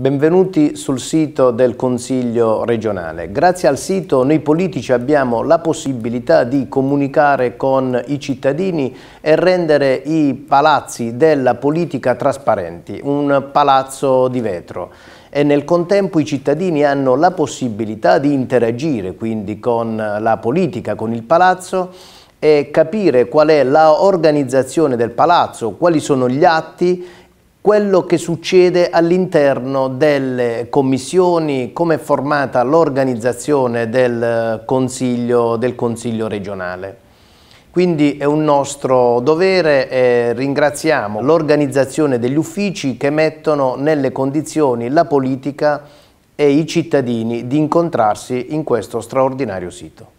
Benvenuti sul sito del Consiglio regionale. Grazie al sito noi politici abbiamo la possibilità di comunicare con i cittadini e rendere i palazzi della politica trasparenti, un palazzo di vetro e nel contempo i cittadini hanno la possibilità di interagire quindi con la politica, con il palazzo e capire qual è l'organizzazione del palazzo, quali sono gli atti quello che succede all'interno delle commissioni, come è formata l'organizzazione del eh, consiglio, del consiglio regionale. Quindi è un nostro dovere e ringraziamo l'organizzazione degli uffici che mettono nelle condizioni la politica e i cittadini di incontrarsi in questo straordinario sito.